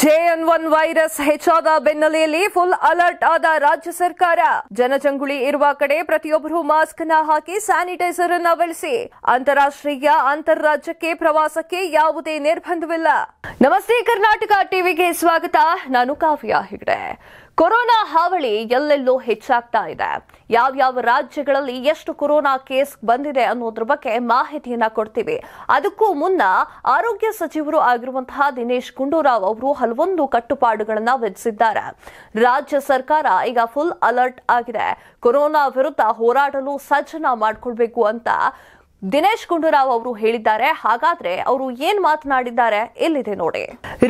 JN one virus ಹೆಚ್ಚಾದ ಬೆನ್ನೆಲೆಯಲ್ಲಿ full alert ಆದ ರಾಜ್ಯ ಸರ್ಕಾರ ಜನಜಂಗುಳಿ ಇರುವ ಕಡೆ ಪ್ರತಿಯೊಬ್ಬರು ಮಾಸ್ಕ್ ನ ಹಾಕಿ ಸ್ಯಾನಿಟೈಸರ್ ಅನ್ನ ಬಳಸಿ ಅಂತಾರಾಷ್ಟ್ರೀಯ ಅಂತಾರಾಜ್ಯಕ್ಕೆ ಪ್ರವಾಸಕ್ಕೆ ಯಾವುದೇ ನಿರ್ಬಂಧವಿಲ್ಲ ನಮಸ್ತೆ ಕರ್ನಾಟಕ ಟಿವಿಗೆ ಸ್ವಾಗತ ನಾನು ಕಾವ್ಯ ಹೆಗಡೆ ಕೊರೋನಾ ಹಾವಳಿ ಎಲ್ಲೆಲ್ಲೋ ಹೆಚ್ಚಾಗ್ತಾ ಇದೆ ಯಾವ ಯಾವ ರಾಜ್ಯಗಳಲ್ಲಿ ಎಷ್ಟು ಕೊರೋನಾ ಕೇಸ್ ಬಂದಿದೆ ಅನ್ನೋದ್ರ ಬಗ್ಗೆ ಮಾಹಿತಿಯನ್ನ ಕೊಡ್ತೀವಿ ಅದಕ್ಕೂ ಮುನ್ನ ಆರೋಗ್ಯ ಸಚಿವರು ಆಗಿರುವಂತಹ ದಿನೇಶ್ ಗುಂಡೂರಾವ್ ಅವರು ಹಲವೊಂದು ಕಟ್ಟುಪಾಡುಗಳನ್ನ ವಿಧಿಸಿದ್ದಾರೆ ರಾಜ್ಯ ಸರ್ಕಾರ ಈಗ ಫುಲ್ ಅಲರ್ಟ್ ಆಗಿದೆ ಕೊರೋನಾ ವಿರುದ್ಧ ಹೋರಾಡಲು ಸಜ್ಜನ ಮಾಡಿಕೊಳ್ಬೇಕು ಅಂತ ದಿನೇಶ್ ಗುಂಡೂರಾವ್ ಅವರು ಹೇಳಿದ್ದಾರೆ ಹಾಗಾದ್ರೆ ಅವರು ಏನ್ ಮಾತನಾಡಿದ್ದಾರೆ ಎಲ್ಲಿದೆ ನೋಡಿ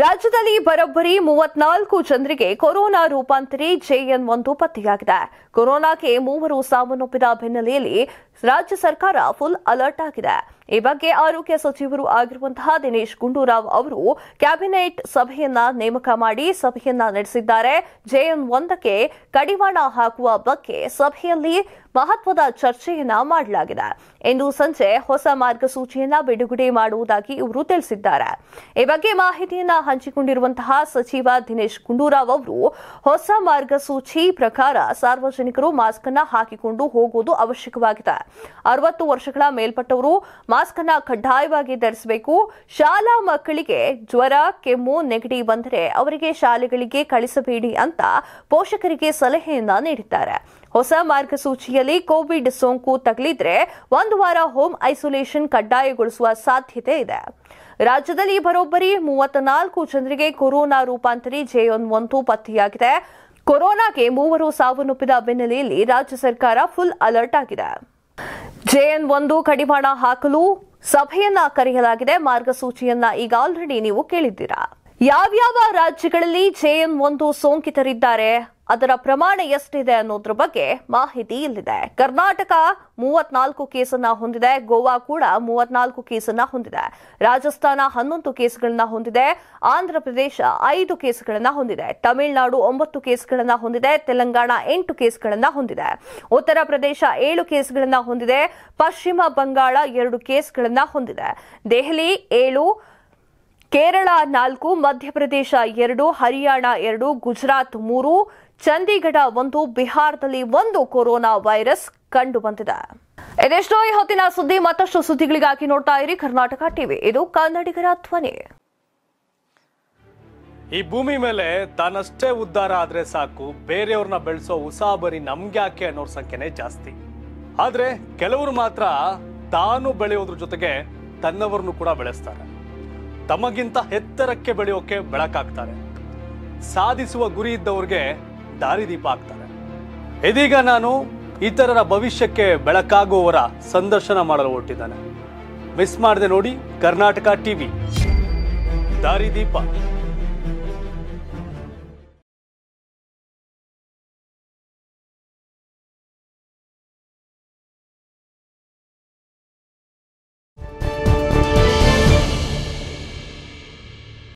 ರಾಜ್ಯದಲ್ಲಿ ಬರೋಬ್ಬರಿ ಮೂವತ್ನಾಲ್ಕು ಜನರಿಗೆ ಕೊರೋನಾ ರೂಪಾಂತರಿ ಜೆಎನ್ ಒಂದು ಪತ್ತೆಯಾಗಿದೆ ಕೊರೋನಾಕ್ಕೆ ಮೂವರು ಸಾವನ್ನಪ್ಪಿದ ಹಿನ್ನೆಲೆಯಲ್ಲಿ ರಾಜ್ಯ ಸರ್ಕಾರ ಫುಲ್ ಅಲರ್ಟ್ ಆಗಿದೆ ಈ ಬಗ್ಗೆ ಆರೋಗ್ಯ ಸಚಿವರು ಆಗಿರುವಂತಹ ದಿನೇಶ್ ಗುಂಡೂರಾವ್ ಅವರು ಕ್ಯಾಬಿನೆಟ್ ಸಭೆಯನ್ನ ನೇಮಕ ಮಾಡಿ ಸಭೆಯನ್ನ ನಡೆಸಿದ್ದಾರೆ ಜೆಎನ್ ಒಂದಕ್ಕೆ ಕಡಿವಾಣ ಹಾಕುವ ಬಗ್ಗೆ ಸಭೆಯಲ್ಲಿ ಮಹತ್ವದ ಚರ್ಚೆಯನ್ನ ಮಾಡಲಾಗಿದೆ ಇಂದು ಸಂಜೆ ಹೊಸ ಮಾರ್ಗಸೂಚಿಯನ್ನ ಬಿಡುಗಡೆ ಮಾಡುವುದಾಗಿ ಇವರು ತಿಳಿಸಿದ್ದಾರೆ ಈ ಬಗ್ಗೆ ಮಾಹಿತಿಯನ್ನ ಹಂಚಿಕೊಂಡಿರುವಂತಹ ಸಚಿವ ದಿನೇಶ್ ಗುಂಡೂರಾವ್ ಅವರು ಹೊಸ ಮಾರ್ಗಸೂಚಿ ಪ್ರಕಾರ ಸಾರ್ವಜನಿಕರು ಮಾಸ್ಕ್ ಅನ್ನ ಹಾಕಿಕೊಂಡು ಹೋಗುವುದು ಅವಶ್ಯಕವಾಗಿದೆ ಅರವತ್ತು ವರ್ಷಗಳ ಮೇಲ್ಪಟ್ಟವರು ಮಾಸ್ಕ್ ಅನ್ನ ಕಡ್ಡಾಯವಾಗಿ ಧರಿಸಬೇಕು ಶಾಲಾ ಮಕ್ಕಳಿಗೆ ಜ್ವರ ಕೆಮ್ಮು ನೆಗಡಿ ಬಂದರೆ ಅವರಿಗೆ ಶಾಲೆಗಳಿಗೆ ಕಳಿಸಬೇಡಿ ಅಂತ ಪೋಷಕರಿಗೆ ಸಲಹೆಯನ್ನ ನೀಡಿದ್ದಾರೆ ಹೊಸ ಮಾರ್ಗಸೂಚಿಯಲ್ಲಿ ಕೋವಿಡ್ ಸೋಂಕು ತಗಲಿದ್ರೆ ಒಂದು ವಾರ ಹೋಮ್ ಐಸೋಲೇಷನ್ ಕಡ್ಡಾಯಗೊಳಿಸುವ ಸಾಧ್ಯತೆ ಇದೆ ರಾಜ್ಯದಲ್ಲಿ ಬರೋಬ್ಬರಿ ನಾಲ್ಕು ಜನರಿಗೆ ಕೊರೋನಾ ರೂಪಾಂತರಿ ಜೇಯೊನ್ ಒಂದು ಪತ್ತೆಯಾಗಿದೆ ಕೊರೋನಾಗೆ ಮೂವರು ಸಾವನ್ನಪ್ಪಿದ ಬೆನ್ನೆಲೆಯಲ್ಲಿ ರಾಜ್ಯ ಸರ್ಕಾರ ಫುಲ್ ಅಲರ್ಟ್ ಆಗಿದೆ ಜೆಎನ್ ಒಂದು ಕಡಿವಾಣ ಹಾಕಲು ಸಭೆಯನ್ನ ಕರೆಯಲಾಗಿದೆ ಮಾರ್ಗಸೂಚಿಯನ್ನ ಈಗ ಆಲ್ರೆಡಿ ನೀವು ಕೇಳಿದ್ದೀರಾ ಯಾವ್ಯಾವ ರಾಜ್ಯಗಳಲ್ಲಿ ಜೆಎಂ ಒಂದು ಸೋಂಕಿತರಿದ್ದಾರೆ ಅದರ ಪ್ರಮಾಣ ಎಷ್ಟಿದೆ ಅನ್ನೋದ್ರ ಬಗ್ಗೆ ಮಾಹಿತಿ ಇಲ್ಲಿದೆ ಕರ್ನಾಟಕ ಮೂವತ್ನಾಲ್ಕು ಕೇಸನ್ನ ಹೊಂದಿದೆ ಗೋವಾ ಕೂಡ ಮೂವತ್ನಾಲ್ಕು ಕೇಸನ್ನ ಹೊಂದಿದೆ ರಾಜಸ್ಥಾನ ಹನ್ನೊಂದು ಕೇಸ್ಗಳನ್ನ ಹೊಂದಿದೆ ಆಂಧ್ರ ಪ್ರದೇಶ ಐದು ಕೇಸ್ಗಳನ್ನ ಹೊಂದಿದೆ ತಮಿಳುನಾಡು ಒಂಬತ್ತು ಕೇಸ್ಗಳನ್ನ ಹೊಂದಿದೆ ತೆಲಂಗಾಣ ಎಂಟು ಕೇಸ್ಗಳನ್ನ ಹೊಂದಿದೆ ಉತ್ತರ ಪ್ರದೇಶ ಏಳು ಕೇಸ್ಗಳನ್ನ ಹೊಂದಿದೆ ಪಶ್ಚಿಮ ಬಂಗಾಳ ಎರಡು ಕೇಸ್ಗಳನ್ನ ಹೊಂದಿದೆ ದೆಹಲಿ ಏಳು ಕೇರಳ ನಾಲ್ಕು ಮಧ್ಯಪ್ರದೇಶ ಎರಡು ಹರಿಯಾಣ ಎರಡು ಗುಜರಾತ್ ಮೂರು ಚಂಡೀಗಢ ಒಂದು ಬಿಹಾರದಲ್ಲಿ ಒಂದು ಕೊರೋನಾ ವೈರಸ್ ಕಂಡು ಬಂದಿದೆ ಇದೆಷ್ಟೋ ಈ ಹೊತ್ತಿನ ಸುದ್ದಿ ಮತ್ತಷ್ಟು ಸುದ್ದಿಗಳಿಗಾಗಿ ನೋಡ್ತಾ ಇರಿ ಕರ್ನಾಟಕ ಟಿವಿ ಇದು ಕನ್ನಡಿಗರ ಧ್ವನಿ ಈ ಭೂಮಿ ಮೇಲೆ ತಾನಷ್ಟೇ ಉದ್ಧಾರ ಆದ್ರೆ ಸಾಕು ಬೇರೆಯವ್ರನ್ನ ಬೆಳೆಸೋ ಉಸಾಬರಿ ನಮ್ಗೆ ಯಾಕೆ ಅನ್ನೋ ಸಂಖ್ಯೆನೇ ಜಾಸ್ತಿ ಆದ್ರೆ ಕೆಲವರು ಮಾತ್ರ ತಾನು ಬೆಳೆಯೋದ್ರ ಜೊತೆಗೆ ತನ್ನವರನ್ನು ಕೂಡ ಬೆಳೆಸ್ತಾರೆ ತಮಗಿಂತ ಎತ್ತರಕ್ಕೆ ಬೆಳೆಯೋಕೆ ಬೆಳಕಾಗ್ತಾರೆ ಸಾಧಿಸುವ ಗುರಿ ಇದ್ದವ್ರಿಗೆ ದಾರಿದೀಪ ಆಗ್ತಾರೆ ಇದೀಗ ನಾನು ಇತರರ ಭವಿಷ್ಯಕ್ಕೆ ಬೆಳಕಾಗುವವರ ಸಂದರ್ಶನ ಮಾಡಲು ಹೊರಟಿದ್ದಾನೆ ಮಿಸ್ ಮಾಡದೆ ನೋಡಿ ಕರ್ನಾಟಕ ಟಿವಿ ದಾರಿದೀಪ